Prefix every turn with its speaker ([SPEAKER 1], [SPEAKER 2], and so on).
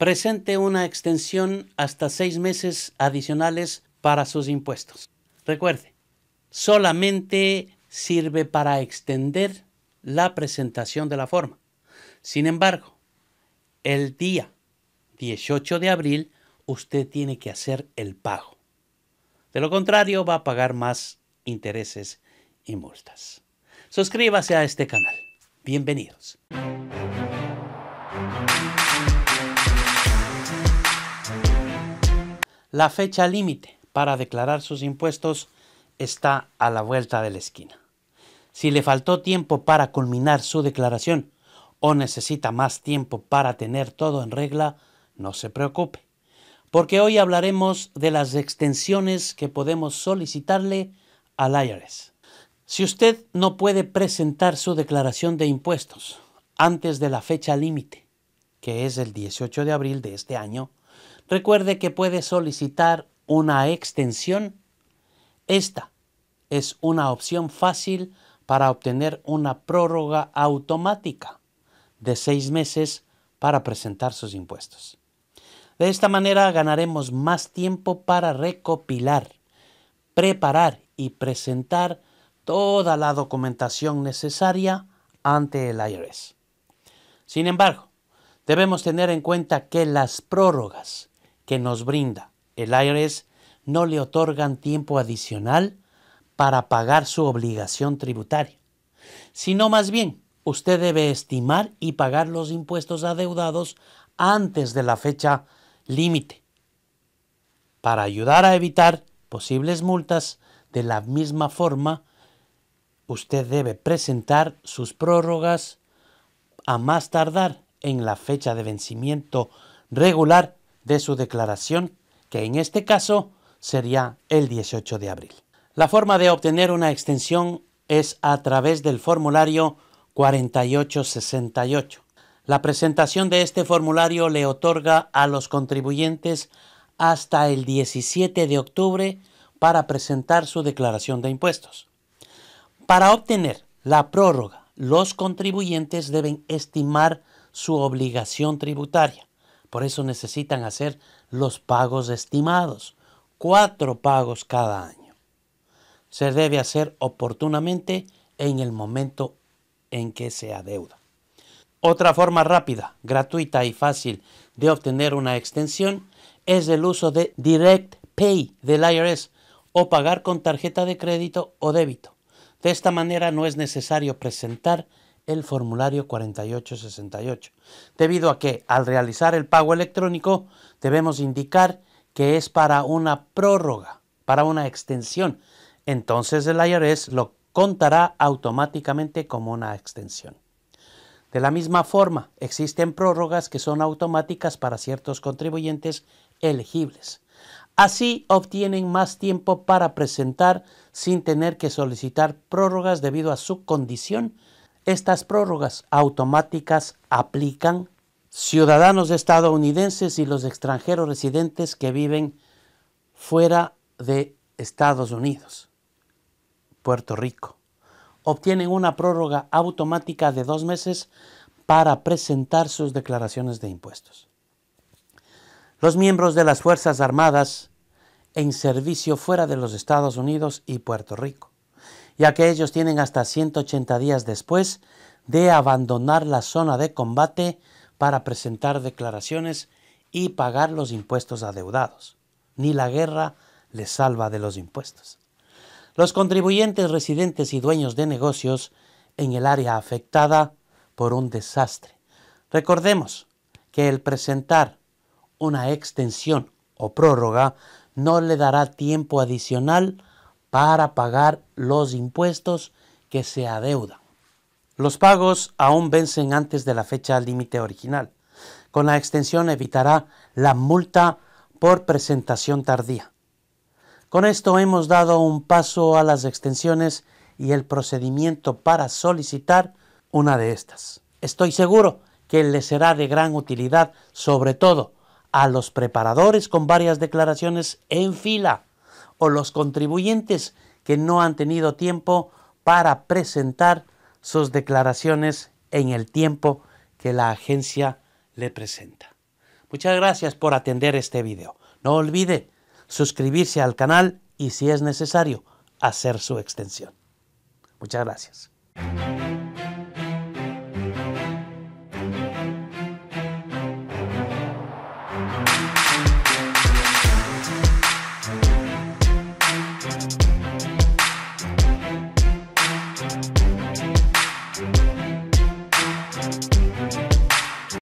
[SPEAKER 1] presente una extensión hasta seis meses adicionales para sus impuestos. Recuerde, solamente sirve para extender la presentación de la forma. Sin embargo, el día 18 de abril usted tiene que hacer el pago. De lo contrario, va a pagar más intereses y multas. Suscríbase a este canal. Bienvenidos. La fecha límite para declarar sus impuestos está a la vuelta de la esquina. Si le faltó tiempo para culminar su declaración o necesita más tiempo para tener todo en regla, no se preocupe, porque hoy hablaremos de las extensiones que podemos solicitarle al IRS. Si usted no puede presentar su declaración de impuestos antes de la fecha límite, que es el 18 de abril de este año, Recuerde que puede solicitar una extensión. Esta es una opción fácil para obtener una prórroga automática de seis meses para presentar sus impuestos. De esta manera ganaremos más tiempo para recopilar, preparar y presentar toda la documentación necesaria ante el IRS. Sin embargo, debemos tener en cuenta que las prórrogas que nos brinda el IRS no le otorgan tiempo adicional para pagar su obligación tributaria, sino más bien usted debe estimar y pagar los impuestos adeudados antes de la fecha límite para ayudar a evitar posibles multas. De la misma forma, usted debe presentar sus prórrogas a más tardar en la fecha de vencimiento regular de su declaración, que en este caso sería el 18 de abril. La forma de obtener una extensión es a través del formulario 4868. La presentación de este formulario le otorga a los contribuyentes hasta el 17 de octubre para presentar su declaración de impuestos. Para obtener la prórroga, los contribuyentes deben estimar su obligación tributaria. Por eso necesitan hacer los pagos estimados, cuatro pagos cada año. Se debe hacer oportunamente en el momento en que se adeuda. Otra forma rápida, gratuita y fácil de obtener una extensión es el uso de Direct Pay del IRS o pagar con tarjeta de crédito o débito. De esta manera no es necesario presentar el formulario 4868, debido a que al realizar el pago electrónico debemos indicar que es para una prórroga, para una extensión. Entonces el IRS lo contará automáticamente como una extensión. De la misma forma, existen prórrogas que son automáticas para ciertos contribuyentes elegibles. Así obtienen más tiempo para presentar sin tener que solicitar prórrogas debido a su condición estas prórrogas automáticas aplican ciudadanos estadounidenses y los extranjeros residentes que viven fuera de Estados Unidos, Puerto Rico. Obtienen una prórroga automática de dos meses para presentar sus declaraciones de impuestos. Los miembros de las Fuerzas Armadas en servicio fuera de los Estados Unidos y Puerto Rico ya que ellos tienen hasta 180 días después de abandonar la zona de combate para presentar declaraciones y pagar los impuestos adeudados. Ni la guerra les salva de los impuestos. Los contribuyentes residentes y dueños de negocios en el área afectada por un desastre. Recordemos que el presentar una extensión o prórroga no le dará tiempo adicional para pagar los impuestos que se adeudan. Los pagos aún vencen antes de la fecha límite original. Con la extensión evitará la multa por presentación tardía. Con esto hemos dado un paso a las extensiones y el procedimiento para solicitar una de estas. Estoy seguro que le será de gran utilidad, sobre todo a los preparadores con varias declaraciones en fila o los contribuyentes que no han tenido tiempo para presentar sus declaraciones en el tiempo que la agencia le presenta. Muchas gracias por atender este video. No olvide suscribirse al canal y si es necesario, hacer su extensión. Muchas gracias.